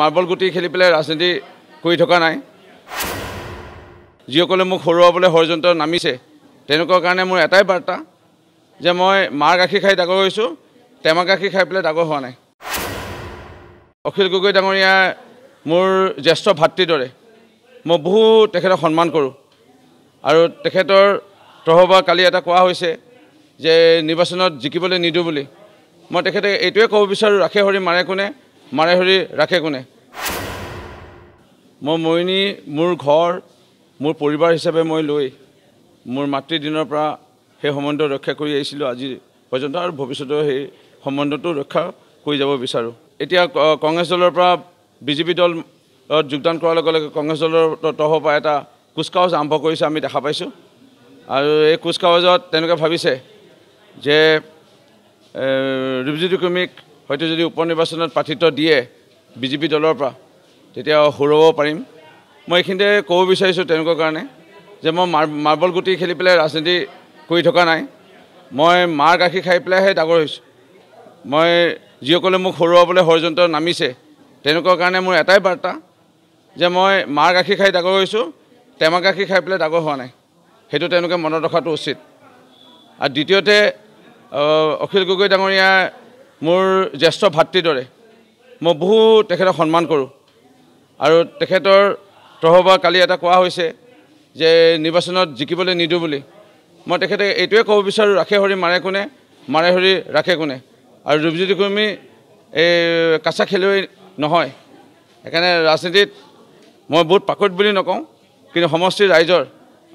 marble গুটি খেলি পেলাই ৰাজনীতি কৰি থকা নাই যিসকলে মোক হৰুৱাবলৈ ষড়যন্ত্ৰ নামিছে তেওঁলোকৰ কাৰণে মোৰ এটাই বাৰ্তা যে মই মাৰ গাখীৰ খাই ডাঙৰ হৈছোঁ টেমা গাখীৰ খাই পেলাই ডাঙৰ হোৱা নাই অখিল গগৈ ডাঙৰীয়া মোৰ জ্যেষ্ঠ ভাতৃ দৰে মই বহু তেখেতক সন্মান কৰোঁ আৰু তেখেতৰ তৰফৰ কালি এটা কোৱা হৈছে যে নিৰ্বাচনত জিকিবলৈ নিদিওঁ বুলি মই তেখেতে এইটোৱে ক'ব বিচাৰোঁ ৰাখে হৰি মাৰে কোনে মাৰে হৰি ৰাখে কোনে মই মৰিণী মোৰ ঘৰ মোৰ পৰিবাৰ হিচাপে মই লৈ মোৰ মাতৃদিনৰ পৰা সেই সম্বন্ধ ৰক্ষা কৰি আহিছিলোঁ আজি পৰ্যন্ত আৰু ভৱিষ্যতেও সেই সম্বন্ধটো ৰক্ষা কৰি যাব বিচাৰোঁ এতিয়া কংগ্ৰেছ দলৰ পৰা বিজেপি দল যোগদান কৰাৰ লগে লগে কংগ্ৰেছ দলৰ তৰফৰ পৰা এটা কুচকাৱাজ আৰম্ভ কৰিছে আমি দেখা পাইছোঁ আৰু এই কুচকাৱাজত তেওঁলোকে ভাবিছে যে ৰিভিজিটি কমিক হয়তো যদি উপ নিৰ্বাচনত প্ৰাৰ্থিত্ব দিয়ে বিজেপি দলৰ পৰা তেতিয়া সৰুৱাব পাৰিম মই এইখিনিতে ক'ব বিচাৰিছোঁ তেওঁলোকৰ কাৰণে যে মই মাৰ মাৰ্বল গুটি খেলি পেলাই ৰাজনীতি কৰি থকা নাই মই মাৰ গাখীৰ খাই পেলাইহে ডাঙৰ হৈছোঁ মই যিসকলে মোক সৰুৱাবলৈ ষড়যন্ত্ৰ নামিছে তেওঁলোকৰ কাৰণে মোৰ এটাই বাৰ্তা যে মই মাৰ গাখীৰ খাই ডাঙৰ হৈছোঁ টেমা গাখীৰ খাই পেলাই ডাঙৰ হোৱা নাই সেইটো তেওঁলোকে মনত ৰখাটো উচিত আৰু দ্বিতীয়তে অখিল গগৈ ডাঙৰীয়াৰ মোৰ জ্যেষ্ঠ ভাতৃ দৰে মই বহু তেখেতক সন্মান কৰোঁ আৰু তেখেতৰ তহবা কালি এটা কোৱা হৈছে যে নিৰ্বাচনত জিকিবলৈ নিদিওঁ বুলি মই তেখেতে এইটোৱে ক'ব বিচাৰোঁ ৰাখে হৰি মাৰে কোনে মাৰে হৰি ৰাখে কোনে আৰু ৰূপজ্যোতি কুৰ্মী এই কাঁচা খেলুৱৈ নহয় সেইকাৰণে ৰাজনীতিত মই বহুত পাকৈত বুলি নকওঁ কিন্তু সমষ্টি ৰাইজৰ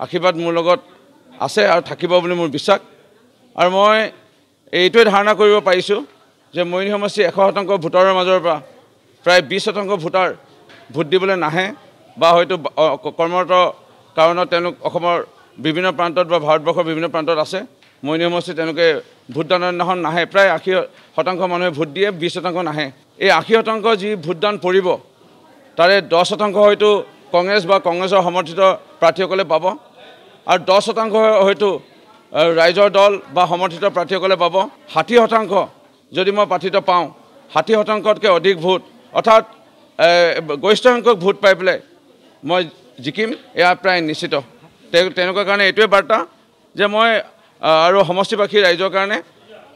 আশীৰ্বাদ মোৰ লগত আছে আৰু থাকিব বুলি মোৰ বিশ্বাস আৰু মই এইটোৱে ধাৰণা কৰিব পাৰিছোঁ যে মৈনী সমষ্টি এশ শতাংশ ভোটাৰৰ মাজৰ পৰা প্ৰায় বিছ শতাংশ ভোটাৰ ভোট দিবলৈ নাহে বা হয়তো কৰ্মৰত কাৰণত তেওঁলোক অসমৰ বিভিন্ন প্ৰান্তত বা ভাৰতবৰ্ষৰ বিভিন্ন প্ৰান্তত আছে মৈনী সমষ্টিত তেওঁলোকে ভোটদানৰ দিনাখন নাহে প্ৰায় আশী শতাংশ মানুহে ভোট দিয়ে বিছ শতাংশ নাহে এই আশী শতাংশ যি ভোটদান পৰিব তাৰে দহ শতাংশ হয়তো কংগ্ৰেছ বা কংগ্ৰেছৰ সমৰ্থিত প্ৰাৰ্থীসকলে পাব আৰু দহ শতাংশ হয়তো ৰাইজৰ দল বা সমৰ্থিত প্ৰাৰ্থীসকলে পাব ষাঠি শতাংশ যদি মই প্ৰাৰ্থিত্ব পাওঁ ষাঠি শতাংশতকৈ অধিক ভোট অৰ্থাৎ গৰিষ্ঠ সংখ্যক ভোট পাই পেলাই মই জিকিম এয়া প্ৰায় নিশ্চিত তেনেকুৱা কাৰণে এইটোৱে বাৰ্তা যে মই আৰু সমষ্টিবাসী ৰাইজৰ কাৰণে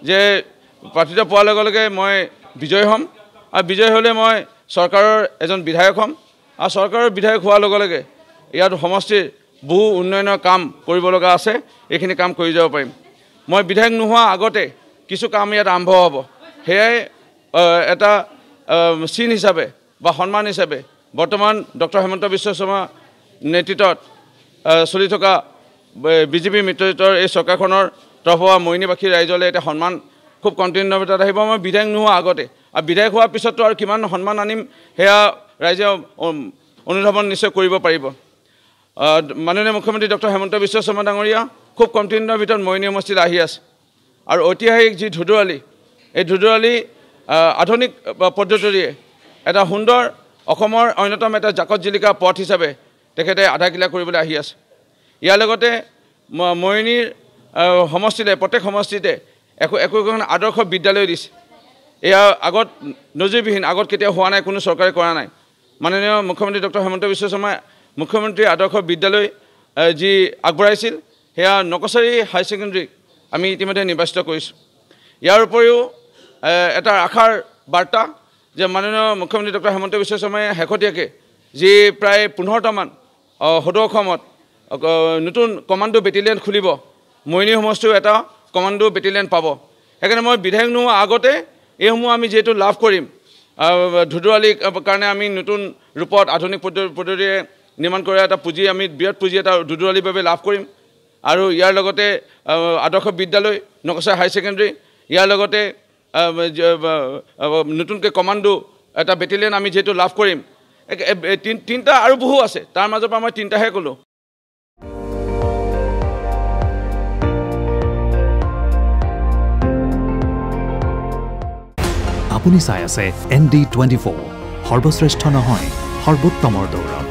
যে প্ৰাৰ্থিত্ব পোৱাৰ লগে লগে মই বিজয়ী হ'ম আৰু বিজয়ী হ'লে মই চৰকাৰৰ এজন বিধায়ক হ'ম আৰু চৰকাৰৰ বিধায়ক হোৱাৰ লগে লগে ইয়াত সমষ্টিৰ বহু উন্নয়নৰ কাম কৰিব লগা আছে এইখিনি কাম কৰি যাব পাৰিম মই বিধায়ক নোহোৱা আগতে কিছু কাম ইয়াত আৰম্ভ হ'ব সেয়াই এটা চিন হিচাপে বা সন্মান হিচাপে বৰ্তমান ডক্টৰ হেমন্ত বিশ্ব শৰ্মা নেতৃত্বত চলি থকা বিজেপি মিত্ৰজোঁটৰ এই চৰকাৰখনৰ তৰফৰ পৰা মৈনীবাসী ৰাইজলৈ এতিয়া সন্মান খুব কণ্টিনিউ তাত আহিব মই বিধায়ক নোহোৱা আগতে আৰু বিধায়ক হোৱাৰ পিছতো আৰু কিমান সন্মান আনিম সেয়া ৰাইজে অনুধাৱন নিশ্চয় কৰিব পাৰিব মাননীয় মুখ্যমন্ত্ৰী ডক্টৰ হেমন্ত বিশ্ব শৰ্মা ডাঙৰীয়া খুব কণ্টিনিউৰ ভিতৰত মৈনীয় সমষ্টিত আহি আছে আৰু ঐতিহাসিক যি ধুদুৰালি এই ধুদুৰালি আধুনিক পদ্ধতিৰে এটা সুন্দৰ অসমৰ অন্যতম এটা জাকত জিলিকা পথ হিচাপে তেখেতে আধাৰশিলা কৰিবলৈ আহি আছে ইয়াৰ লগতে মৰিণীৰ সমষ্টিলে প্ৰত্যেক সমষ্টিতে একো একো একোখন আদৰ্শ বিদ্যালয় দিছে এয়া আগত নজিৰবিহীন আগত কেতিয়াও হোৱা নাই কোনো চৰকাৰে কৰা নাই মাননীয় মুখ্যমন্ত্ৰী ডক্টৰ হেমন্ত বিশ্ব শৰ্মাই মুখ্যমন্ত্ৰীৰ আদৰ্শ বিদ্যালয় যি আগবঢ়াইছিল সেয়া নকছাৰী হায়াৰ ছেকেণ্ডেৰী আমি ইতিমধ্যে নিৰ্বাচিত কৰিছোঁ ইয়াৰ উপৰিও এটা আশাৰ বাৰ্তা যে মাননীয় মুখ্যমন্ত্ৰী ডক্টৰ হেমন্ত বিশ্ব শৰ্মাই শেহতীয়াকৈ যি প্ৰায় পোন্ধৰটামান সদৌ অসমত নতুন কমাণ্ডো বেটেলিয়ন খুলিব মৈনী সমষ্টিও এটা কমাণ্ডো বেটেলিয়ন পাব সেইকাৰণে মই বিধায়ক নোহোৱা আগতে এইসমূহ আমি যিহেতু লাভ কৰিম ধুদুৱালিৰ কাৰণে আমি নতুন ৰূপত আধুনিক পদ্ধতি পদ্ধতিৰে নিৰ্মাণ কৰা এটা পুঁজি আমি বৃহৎ পুঁজি এটা ধুদুৱালিৰ বাবে লাভ কৰিম আৰু ইয়াৰ লগতে আদৰ্শ বিদ্যালয় নকচা হাই ছেকেণ্ডেৰী ইয়াৰ লগতে নতুনকৈ কমাণ্ডো এটা বেটেলিয়ান আমি যিহেতু লাভ কৰিম তিনিটা আৰু বহু আছে তাৰ মাজৰ পৰা মই তিনিটাহে ক'লোঁ আপুনি চাই আছে এন ডি টুৱেণ্টি ফ'ৰ সৰ্বশ্ৰেষ্ঠ নহয় সৰ্বোত্তমৰ দৌৰত